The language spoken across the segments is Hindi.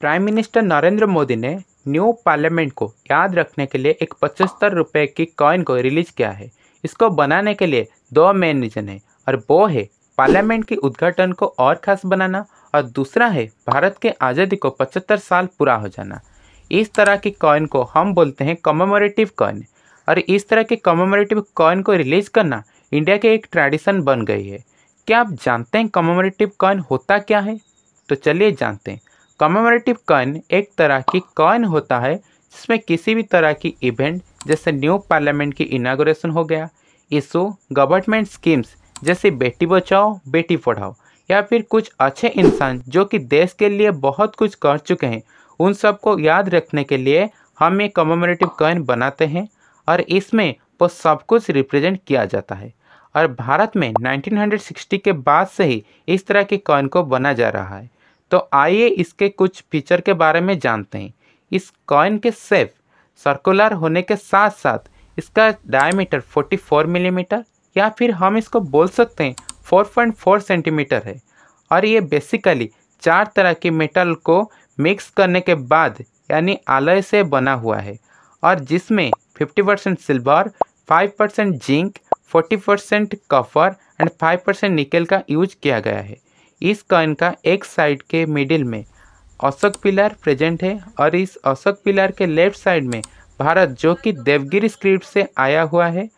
प्राइम मिनिस्टर नरेंद्र मोदी ने न्यू पार्लियामेंट को याद रखने के लिए एक पचहत्तर रुपये की कॉइन को रिलीज किया है इसको बनाने के लिए दो मेन रीजन है और वो है पार्लियामेंट के उद्घाटन को और खास बनाना और दूसरा है भारत के आज़ादी को पचहत्तर साल पूरा हो जाना इस तरह की कॉइन को हम बोलते हैं कमेमोरेटिव कॉइन और इस तरह के कमेमोरेटिव कॉइन को रिलीज करना इंडिया की एक ट्रेडिशन बन गई है क्या आप जानते हैं कमेमोरेटिव कॉइन होता क्या है तो चलिए जानते हैं कमेमोरेटिव कॉइन एक तरह की कॉइन होता है जिसमें किसी भी तरह की इवेंट जैसे न्यू पार्लियामेंट की इनाग्रेशन हो गया इशू गवर्नमेंट स्कीम्स जैसे बेटी बचाओ बेटी पढ़ाओ या फिर कुछ अच्छे इंसान जो कि देश के लिए बहुत कुछ कर चुके हैं उन सबको याद रखने के लिए हम ये कमेमोरेटिव कॉइन बनाते हैं और इसमें वो सब कुछ रिप्रेजेंट किया जाता है और भारत में 1960 के बाद से ही इस तरह के कॉइन को बना जा रहा है तो आइए इसके कुछ फीचर के बारे में जानते हैं इस कॉइन के सेफ सर्कुलर होने के साथ साथ इसका डायमीटर 44 मिलीमीटर mm या फिर हम इसको बोल सकते हैं 4.4 सेंटीमीटर है और ये बेसिकली चार तरह के मेटल को मिक्स करने के बाद यानी आलय से बना हुआ है और जिसमें 50 percent silver 5 percent zinc 40 percent copper and 5 percent nickel का यूज किया गया है इस कॉइन का एक साइड के मिडिल में अशोक पिलर प्रेजेंट है और इस अशोक पिलर के लेफ्ट साइड में भारत जो कि देवगिरी स्क्रिप्ट से आया हुआ है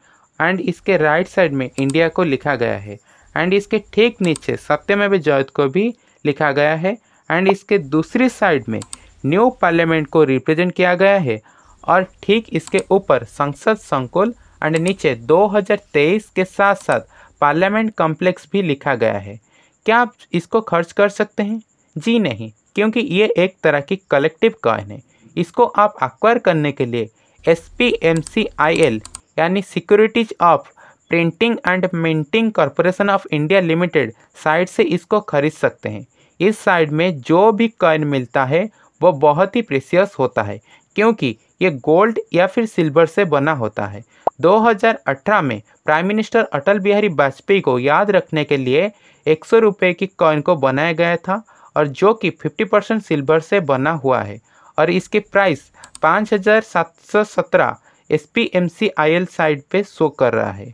एंड इसके राइट साइड में इंडिया को लिखा गया है एंड इसके ठीक नीचे सत्यमेव जयत को भी लिखा गया है एंड इसके दूसरी साइड में न्यू पार्लियामेंट को रिप्रेजेंट किया गया है और ठीक इसके ऊपर संसद संकुल एंड नीचे 2023 के साथ साथ पार्लियामेंट कॉम्प्लेक्स भी लिखा गया है क्या आप इसको खर्च कर सकते हैं जी नहीं क्योंकि ये एक तरह की कलेक्टिव कॉइन है इसको आप अक्वायर करने के लिए S P M C I L यानी securities of printing and minting corporation of India limited site से इसको खरीद सकते हैं इस साइड में जो भी कॉइन मिलता है वो बहुत ही प्रेसियस होता है क्योंकि ये गोल्ड या फिर सिल्वर से बना होता है 2018 में प्राइम मिनिस्टर अटल बिहारी वाजपेयी को याद रखने के लिए एक सौ रुपये की कॉइन को बनाया गया था और जो कि 50 परसेंट सिल्वर से बना हुआ है और इसकी प्राइस पाँच हज़ार सात सौ सत्रह S P M C I L site पर शो कर रहा है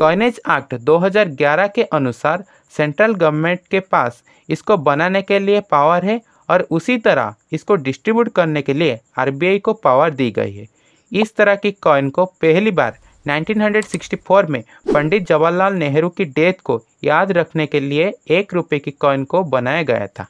कॉइनेज एक्ट 2011 के अनुसार सेंट्रल गवर्नमेंट के पास इसको बनाने के लिए पावर है और उसी तरह इसको डिस्ट्रीब्यूट करने के लिए आरबीआई को पावर दी गई है इस तरह की कॉइन को पहली बार 1964 में पंडित जवाहरलाल नेहरू की डेथ को याद रखने के लिए एक रुपये की कॉइन को बनाया गया था